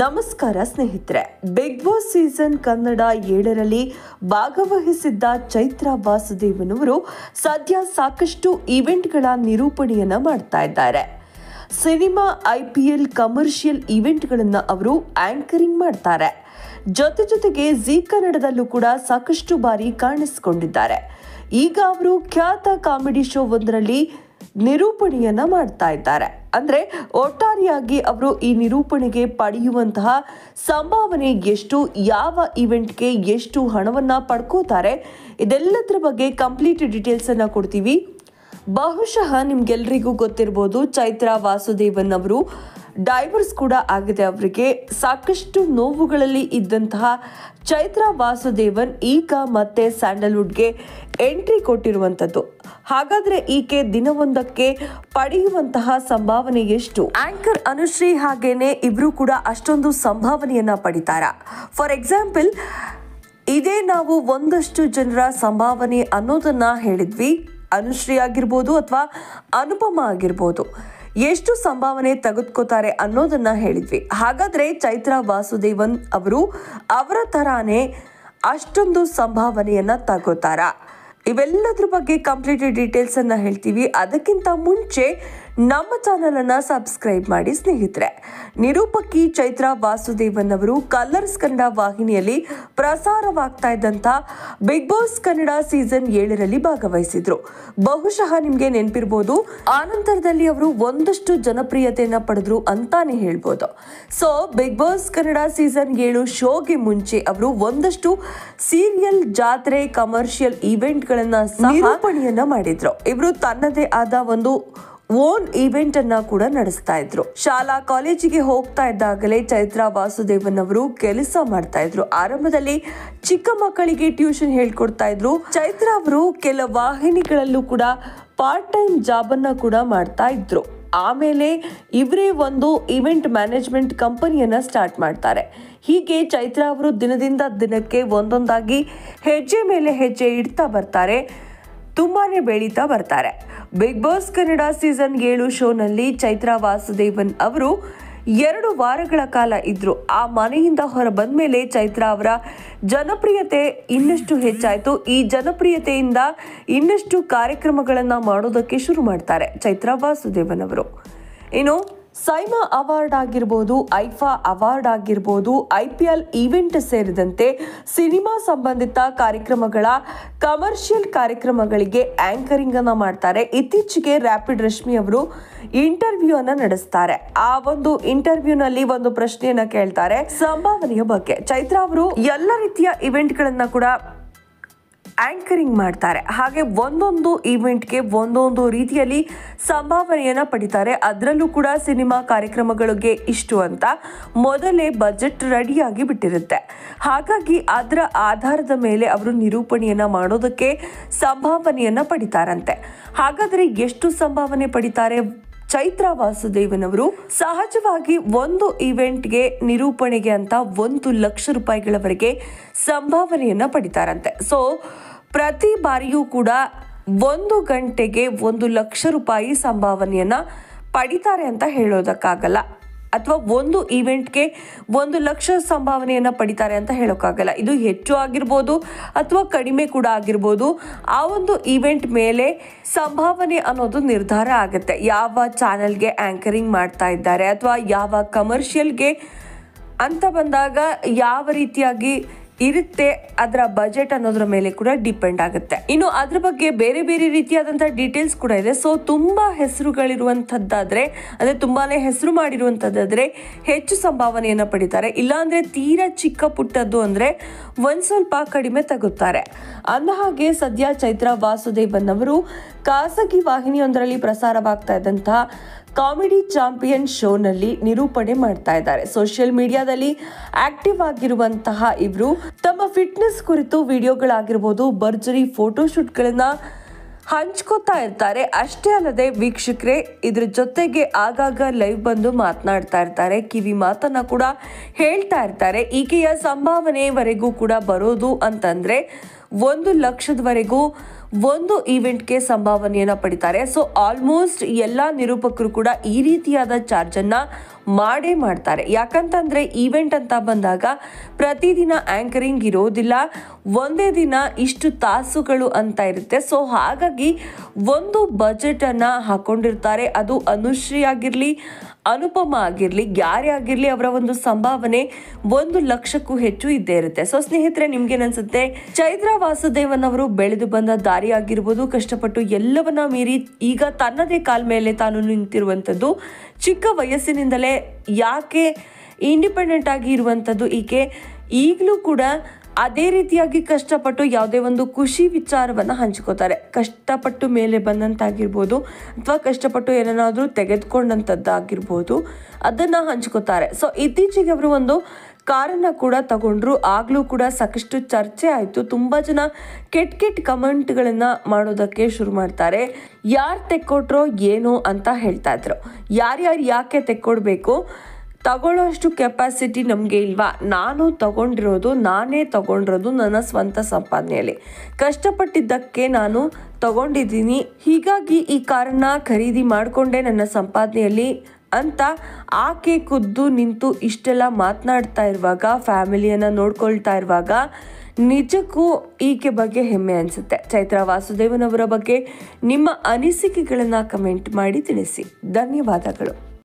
ನಮಸ್ಕಾರ ಸ್ನೇಹಿತರೆ big boss season Kannada ಏಳರಲ್ಲಿ ಭಾಗವಹಿಸಿದ್ದ ಚೈತ್ರ ವಾಸುದೇವನವರು ಸದ್ಯ ಸಾಕಷ್ಟು ಇವೆಂಟ್ಗಳ ನಿರೂಪಣೆಯನ್ನು ಮಾಡ್ತಾ ಇದ್ದಾರೆ cinema I P L commercial ಇವೆಂಟ್ಗಳನ್ನು ಅವರು ಆಂಕರಿಂಗ್ ಮಾಡ್ತಾರೆ ಜೊತೆ ಜೊತೆಗೆ ಜಿ ಕನ್ನಡದಲ್ಲೂ ಕೂಡ ಸಾಕಷ್ಟು ಬಾರಿ ಕಾಣಿಸಿಕೊಂಡಿದ್ದಾರೆ ಈಗ ಅವರು ಖ್ಯಾತ ಕಾಮಿಡಿ ಶೋ ಒಂದರಲ್ಲಿ ನಿರೂಪಣೆಯನ್ನು ಮಾಡ್ತಾ ಇದ್ದಾರೆ ಅಂದರೆ ಒಟ್ಟಾರೆಯಾಗಿ ಅವರು ಈ ನಿರೂಪಣೆಗೆ ಪಡೆಯುವಂತಹ ಸಂಭಾವನೆ ಎಷ್ಟು ಯಾವ ಇವೆಂಟ್ಗೆ ಎಷ್ಟು ಹಣವನ್ನು ಪಡ್ಕೋತಾರೆ ಇದೆಲ್ಲದರ ಬಗ್ಗೆ ಕಂಪ್ಲೀಟ್ ಡೀಟೇಲ್ಸನ್ನು ಕೊಡ್ತೀವಿ ಬಹುಶಃ ನಿಮ್ಗೆಲ್ರಿಗೂ ಗೊತ್ತಿರ್ಬೋದು ಚೈತ್ರ ವಾಸುದೇವನ್ ಅವರು ಡೈವರ್ಸ್ ಕೂಡ ಆಗಿದೆ ಅವರಿಗೆ ಸಾಕಷ್ಟು ನೋವುಗಳಲ್ಲಿ ಇದ್ದಂತಹ ಚೈತ್ರ ವಾಸುದೇವನ್ ಈಗ ಮತ್ತೆ ಸ್ಯಾಂಡಲ್ವುಡ್ಗೆ ಎಂಟ್ರಿ ಕೊಟ್ಟಿರುವಂಥದ್ದು ಹಾಗಾದ್ರೆ ಈಕೆ ದಿನವೊಂದಕ್ಕೆ ಪಡೆಯುವಂತಹ ಸಂಭಾವನೆ ಎಷ್ಟು ಆಂಕರ್ ಅನುಶ್ರೀ ಹಾಗೇನೆ ಇಬ್ರು ಕೂಡ ಅಷ್ಟೊಂದು ಸಂಭಾವನೆಯನ್ನ ಪಡಿತಾರ ಫಾರ್ ಎಕ್ಸಾಂಪಲ್ ಇದೇ ನಾವು ಒಂದಷ್ಟು ಜನರ ಸಂಭಾವನೆ ಅನ್ನೋದನ್ನ ಹೇಳಿದ್ವಿ ಅನುಶ್ರೀ ಆಗಿರ್ಬೋದು ಅಥವಾ ಅನುಪಮ ಆಗಿರ್ಬೋದು ಎಷ್ಟು ಸಂಭಾವನೆ ತೆಗೆದುಕೋತಾರೆ ಅನ್ನೋದನ್ನ ಹೇಳಿದ್ವಿ ಹಾಗಾದ್ರೆ ಚೈತ್ರ ವಾಸುದೇವನ್ ಅವರು ಅವರ ತರಾನೇ ಅಷ್ಟೊಂದು ಸಂಭಾವನೆಯನ್ನ ತಗೋತಾರ ಇವೆಲ್ಲದ್ರ ಬಗ್ಗೆ ಕಂಪ್ಲೀಟ್ ಡೀಟೇಲ್ಸ್ ಅನ್ನ ಹೇಳ್ತೀವಿ ಅದಕ್ಕಿಂತ ಮುಂಚೆ ನಮ್ಮ ಚಾನಲ್ ಅನ್ನ ಸಬ್ಸ್ಕ್ರೈಬ್ ಮಾಡಿ ಸ್ನೇಹಿತರೆ ನಿರೂಪಕಿ ಚೈತ್ರ ವಾಸುದೇವನ್ ಅವರು ಕಲರ್ಸ್ ಕನ್ನಡ ವಾಹಿನಿಯಲ್ಲಿ ಪ್ರಸಾರವಾಗ್ತಾ ಇದ್ದಂತ ಬಿಗ್ ಬಾಸ್ ಕನ್ನಡ ಸೀಸನ್ ಏಳರಲ್ಲಿ ಭಾಗವಹಿಸಿದ್ರು ಬಹುಶಃ ನಿಮ್ಗೆ ನೆನಪಿರ್ಬೋದು ಆನಂತರದಲ್ಲಿ ಅವರು ಒಂದಷ್ಟು ಜನಪ್ರಿಯತೆಯನ್ನ ಪಡೆದ್ರು ಅಂತಾನೆ ಹೇಳ್ಬೋದು so Bigg Boss Kannada season ಏಳು ಶೋಗೆ ಮುಂಚೆ ಅವರು ಒಂದಷ್ಟು ಸೀರಿಯಲ್ ಜಾತ್ರೆ ಕಮರ್ಷಿಯಲ್ ಈವೆಂಟ್ ಗಳನ್ನ ಸಹ ಮಾಡಿದ್ರು ಇವರು ತನ್ನದೇ ಆದ ಒಂದು ಓನ್ ಈವೆಂಟ್ ಅನ್ನ ಕೂಡ ನಡೆಸ್ತಾ ಇದ್ರು ಶಾಲಾ ಕಾಲೇಜಿಗೆ ಹೋಗ್ತಾ ಇದ್ದಾಗಲೇ ಚೈತ್ರ ವಾಸುದೇವನ್ ಅವರು ಕೆಲಸ ಮಾಡ್ತಾ ಇದ್ರು ಆರಂಭದಲ್ಲಿ ಚಿಕ್ಕ ಮಕ್ಕಳಿಗೆ ಟ್ಯೂಷನ್ ಹೇಳ್ಕೊಡ್ತಾ ಇದ್ರು ಚೈತ್ರ ಅವರು ಕೆಲ ವಾಹಿನಿಗಳಲ್ಲೂ ಕೂಡ ಪಾರ್ಟ್ ಟೈಮ್ ಜಾಬ್ ಅನ್ನ ಕೂಡ ಮಾಡ್ತಾ ಇದ್ರು ಆಮೇಲೆ ಇವರೇ ಒಂದು ಇವೆಂಟ್ ಮ್ಯಾನೇಜ್ಮೆಂಟ್ ಕಂಪನಿಯನ್ನ ಸ್ಟಾರ್ಟ್ ಮಾಡ್ತಾರೆ ಹೀಗೆ ಚೈತ್ರ ಅವರು ದಿನದಿಂದ ದಿನಕ್ಕೆ ಒಂದೊಂದಾಗಿ ಹೆಜ್ಜೆ ಮೇಲೆ ಹೆಜ್ಜೆ ಇಡ್ತಾ ಬರ್ತಾರೆ ತುಂಬಾ ಬೆಳೀತಾ ಬರ್ತಾರೆ ಬಿಗ್ ಬಾಸ್ ಕನ್ನಡ ಸೀಸನ್ ಏಳು ಶೋನಲ್ಲಿ ಚೈತ್ರಾ ವಾಸುದೇವನ್ ಅವರು ಎರಡು ವಾರಗಳ ಕಾಲ ಇದ್ದರು ಆ ಮನೆಯಿಂದ ಹೊರ ಬಂದ ಮೇಲೆ ಚೈತ್ರಾ ಅವರ ಜನಪ್ರಿಯತೆ ಇನ್ನಷ್ಟು ಹೆಚ್ಚಾಯಿತು ಈ ಜನಪ್ರಿಯತೆಯಿಂದ ಇನ್ನಷ್ಟು ಕಾರ್ಯಕ್ರಮಗಳನ್ನು ಮಾಡೋದಕ್ಕೆ ಶುರು ಮಾಡ್ತಾರೆ ಚೈತ್ರಾ ವಾಸುದೇವನ್ ಅವರು ಇನ್ನು ಸೈಮಾ ಅವಾರ್ಡ್ ಆಗಿರ್ಬೋದು ಐಫಾ ಅವಾರ್ಡ್ ಆಗಿರ್ಬೋದು ಐ ಪಿ ಎಲ್ ಈವೆಂಟ್ ಸೇರಿದಂತೆ ಸಿನಿಮಾ ಸಂಬಂಧಿತ ಕಾರ್ಯಕ್ರಮಗಳ ಕಮರ್ಷಿಯಲ್ ಕಾರ್ಯಕ್ರಮಗಳಿಗೆ ಆಂಕರಿಂಗ್ ಅನ್ನು ಮಾಡ್ತಾರೆ ಇತ್ತೀಚೆಗೆ ರ್ಯಾಪಿಡ್ ರಶ್ಮಿ ಅವರು ಇಂಟರ್ವ್ಯೂ ಅನ್ನ ನಡೆಸ್ತಾರೆ ಆ ಒಂದು ಇಂಟರ್ವ್ಯೂನಲ್ಲಿ ಒಂದು ಪ್ರಶ್ನೆಯನ್ನ ಕೇಳ್ತಾರೆ ಸಂಭಾವನೆಯ ಬಗ್ಗೆ ಚೈತ್ರಾ ಅವರು ಎಲ್ಲ ರೀತಿಯ ಇವೆಂಟ್ಗಳನ್ನ ಕೂಡ ಆಂಕರಿಂಗ್ ಮಾಡ್ತಾರೆ ಹಾಗೆ ಒಂದೊಂದು ಈವೆಂಟ್ಗೆ ಒಂದೊಂದು ರೀತಿಯಲ್ಲಿ ಸಂಭಾವನೆಯನ್ನು ಪಡಿತಾರೆ ಅದರಲ್ಲೂ ಕೂಡ ಸಿನಿಮಾ ಕಾರ್ಯಕ್ರಮಗಳಿಗೆ ಇಷ್ಟು ಅಂತ ಮೊದಲೇ ಬಜೆಟ್ ರೆಡಿಯಾಗಿ ಬಿಟ್ಟಿರುತ್ತೆ ಹಾಗಾಗಿ ಅದರ ಆಧಾರದ ಮೇಲೆ ಅವರು ನಿರೂಪಣೆಯನ್ನು ಮಾಡೋದಕ್ಕೆ ಸಂಭಾವನೆಯನ್ನು ಪಡಿತಾರಂತೆ ಹಾಗಾದರೆ ಎಷ್ಟು ಸಂಭಾವನೆ ಪಡಿತಾರೆ ಚೈತ್ರ ವಾಸುದೇವನವರು ಸಹಜವಾಗಿ ಒಂದು ಇವೆಂಟ್ಗೆ ನಿರೂಪಣೆಗೆ ಅಂತ ಒಂದು ಲಕ್ಷ ರೂಪಾಯಿಗಳವರೆಗೆ ಸಂಭಾವನೆಯನ್ನು ಪಡಿತಾರಂತೆ ಸೊ ಪ್ರತಿ ಬಾರಿಯೂ ಕೂಡ ಒಂದು ಗಂಟೆಗೆ ಒಂದು ಲಕ್ಷ ರೂಪಾಯಿ ಸಂಭಾವನೆಯನ್ನು ಪಡಿತಾರೆ ಅಂತ ಹೇಳೋದಕ್ಕಾಗಲ್ಲ ಅಥವಾ ಒಂದು ಈವೆಂಟ್ಗೆ ಒಂದು ಲಕ್ಷ ಸಂಭಾವನೆಯನ್ನು ಪಡಿತಾರೆ ಅಂತ ಹೇಳೋಕ್ಕಾಗಲ್ಲ ಇದು ಹೆಚ್ಚು ಆಗಿರ್ಬೋದು ಅಥವಾ ಕಡಿಮೆ ಕೂಡ ಆಗಿರ್ಬೋದು ಆ ಒಂದು ಈವೆಂಟ್ ಮೇಲೆ ಸಂಭಾವನೆ ಅನ್ನೋದು ನಿರ್ಧಾರ ಆಗುತ್ತೆ ಯಾವ ಚಾನೆಲ್ಗೆ ಆ್ಯಂಕರಿಂಗ್ ಮಾಡ್ತಾ ಇದ್ದಾರೆ ಅಥವಾ ಯಾವ ಕಮರ್ಷಿಯಲ್ಗೆ ಅಂತ ಬಂದಾಗ ಯಾವ ರೀತಿಯಾಗಿ ಇರುತ್ತೆ ಅದರ ಬಜೆಟ್ ಅನ್ನೋದ್ರ ಮೇಲೆ ಕೂಡ ಡಿಪೆಂಡ್ ಆಗುತ್ತೆ ಇನ್ನು ಅದ್ರ ಬಗ್ಗೆ ಬೇರೆ ಬೇರೆ ರೀತಿಯಾದಂಥ ಡೀಟೇಲ್ಸ್ ಕೂಡ ಇದೆ ಸೊ ತುಂಬಾ ಹೆಸರುಗಳಿರುವಂಥದ್ದಾದರೆ ಅಂದ್ರೆ ತುಂಬಾ ಹೆಸರು ಮಾಡಿರುವಂತದ್ದಾದ್ರೆ ಹೆಚ್ಚು ಸಂಭಾವನೆಯನ್ನು ಪಡಿತಾರೆ ಇಲ್ಲಾಂದರೆ ತೀರಾ ಚಿಕ್ಕ ಪುಟ್ಟದ್ದು ಅಂದ್ರೆ ಒಂದು ಸ್ವಲ್ಪ ಕಡಿಮೆ ತಗುತ್ತಾರೆ ಅಂದ ಹಾಗೆ ಸದ್ಯ ಚೈತ್ರ ವಾಸುದೇವನ್ ಅವರು ಖಾಸಗಿ ವಾಹಿನಿಯೊಂದರಲ್ಲಿ ಪ್ರಸಾರವಾಗ್ತಾ ಇದ್ದಂತಹ ಕಾಮಿಡಿ ಚಾಂಪಿಯನ್ ಶೋನಲ್ಲಿ ನಿರೂಪಣೆ ಮಾಡ್ತಾ ಇದ್ದಾರೆ ಸೋಷಿಯಲ್ ಮೀಡಿಯಾದಲ್ಲಿ ಆಕ್ಟಿವ್ ಆಗಿರುವಂತಹ ಇವರು ತಮ್ಮ ಫಿಟ್ನೆಸ್ ಕುರಿತು ವಿಡಿಯೋಗಳಾಗಿರ್ಬೋದು ಭರ್ಜರಿ ಫೋಟೋಶೂಟ್ಗಳನ್ನು ಹಂಚ್ಕೋತಾ ಇರ್ತಾರೆ ಅಷ್ಟೇ ಅಲ್ಲದೆ ವೀಕ್ಷಕರೇ ಇದ್ರ ಜೊತೆಗೆ ಆಗಾಗ ಲೈವ್ ಬಂದು ಮಾತನಾಡ್ತಾ ಇರ್ತಾರೆ ಕಿವಿ ಮಾತನ್ನ ಕೂಡ ಹೇಳ್ತಾ ಇರ್ತಾರೆ ಈಕೆಯ ಸಂಭಾವನೆವರೆಗೂ ಕೂಡ ಬರೋದು ಅಂತಂದ್ರೆ ಒಂದು ಲಕ್ಷದವರೆಗೂ ಒಂದು ಈವೆಂಟ್ಗೆ ಸಂಭಾವನೆಯನ್ನು ಪಡಿತಾರೆ ಸೊ ಆಲ್ಮೋಸ್ಟ್ ಎಲ್ಲ ನಿರೂಪಕರು ಕೂಡ ಈ ರೀತಿಯಾದ ಚಾರ್ಜನ್ನು ಮಾಡೇ ಮಾಡ್ತಾರೆ ಯಾಕಂತಂದರೆ ಈವೆಂಟ್ ಅಂತ ಬಂದಾಗ ಪ್ರತಿದಿನ ಆ್ಯಂಕರಿಂಗ್ ಇರೋದಿಲ್ಲ ಒಂದೇ ದಿನ ಇಷ್ಟು ತಾಸುಗಳು ಅಂತ ಇರುತ್ತೆ ಸೊ ಹಾಗಾಗಿ ಒಂದು ಬಜೆಟನ್ನು ಹಾಕೊಂಡಿರ್ತಾರೆ ಅದು ಅನುಶ್ರೀ ಅನುಪಮ ಆಗಿರಲಿ ಯಾರೇ ಆಗಿರಲಿ ಅವರ ಒಂದು ಸಂಭಾವನೆ ಒಂದು ಲಕ್ಷಕ್ಕೂ ಹೆಚ್ಚು ಇದ್ದೇ ಇರುತ್ತೆ ಸೊ ಸ್ನೇಹಿತರೆ ನಿಮ್ಗೇನನ್ಸುತ್ತೆ ಚೈತ್ರ ವಾಸುದೇವನ್ ಅವರು ಬೆಳೆದು ಬಂದ ದಾರಿ ಆಗಿರ್ಬೋದು ಕಷ್ಟಪಟ್ಟು ಎಲ್ಲವನ್ನ ಮೀರಿ ಈಗ ತನ್ನದೇ ಕಾಲ್ ಮೇಲೆ ತಾನು ನಿಂತಿರುವಂಥದ್ದು ಚಿಕ್ಕ ವಯಸ್ಸಿನಿಂದಲೇ ಯಾಕೆ ಇಂಡಿಪೆಂಡೆಂಟ್ ಆಗಿ ಇರುವಂಥದ್ದು ಈಕೆ ಈಗಲೂ ಕೂಡ ಅದೇ ರೀತಿಯಾಗಿ ಕಷ್ಟಪಟ್ಟು ಯಾವುದೇ ಒಂದು ಖುಷಿ ವಿಚಾರವನ್ನು ಹಂಚ್ಕೋತಾರೆ ಕಷ್ಟಪಟ್ಟು ಮೇಲೆ ಬಂದಂತಾಗಿರ್ಬೋದು ಅಥವಾ ಕಷ್ಟಪಟ್ಟು ಏನಾದ್ರೂ ತೆಗೆದುಕೊಂಡಂಥದ್ದಾಗಿರ್ಬೋದು ಅದನ್ನು ಹಂಚ್ಕೋತಾರೆ ಸೊ ಇತ್ತೀಚೆಗೆ ಅವರು ಒಂದು ಕಾರನ್ನು ಕೂಡ ತಗೊಂಡ್ರು ಆಗಲೂ ಕೂಡ ಸಾಕಷ್ಟು ಚರ್ಚೆ ಆಯಿತು ತುಂಬ ಜನ ಕೆಟ್ಟ ಕೆಟ್ಟ ಕಮೆಂಟ್ಗಳನ್ನು ಮಾಡೋದಕ್ಕೆ ಶುರು ಮಾಡ್ತಾರೆ ಯಾರು ತೆಕ್ಕೊಟ್ರೋ ಏನೋ ಅಂತ ಹೇಳ್ತಾ ಇದ್ರು ಯಾರ್ಯಾರು ಯಾಕೆ ತೆಕ್ಕೊಡ್ಬೇಕು ತಗೊಳ್ಳೋಷ್ಟು ಕೆಪಾಸಿಟಿ ನಮಗೆ ಇಲ್ವಾ ನಾನು ತಗೊಂಡಿರೋದು ನಾನೇ ತಗೊಂಡಿರೋದು ನನ್ನ ಸ್ವಂತ ಸಂಪಾದನೆಯಲ್ಲಿ ಕಷ್ಟಪಟ್ಟಿದ್ದಕ್ಕೆ ನಾನು ತಗೊಂಡಿದ್ದೀನಿ ಹೀಗಾಗಿ ಈ ಕಾರನ್ನ ಖರೀದಿ ಮಾಡಿಕೊಂಡೆ ನನ್ನ ಸಂಪಾದನೆಯಲ್ಲಿ ಅಂತ ಆಕೆ ಖುದ್ದು ನಿಂತು ಇಷ್ಟೆಲ್ಲ ಮಾತನಾಡ್ತಾ ಇರುವಾಗ ಫ್ಯಾಮಿಲಿಯನ್ನು ನೋಡ್ಕೊಳ್ತಾ ಇರುವಾಗ ನಿಜಕ್ಕೂ ಈಕೆ ಬಗ್ಗೆ ಹೆಮ್ಮೆ ಅನಿಸುತ್ತೆ ಚೈತ್ರ ವಾಸುದೇವನವರ ಬಗ್ಗೆ ನಿಮ್ಮ ಅನಿಸಿಕೆಗಳನ್ನು ಕಮೆಂಟ್ ಮಾಡಿ ತಿಳಿಸಿ ಧನ್ಯವಾದಗಳು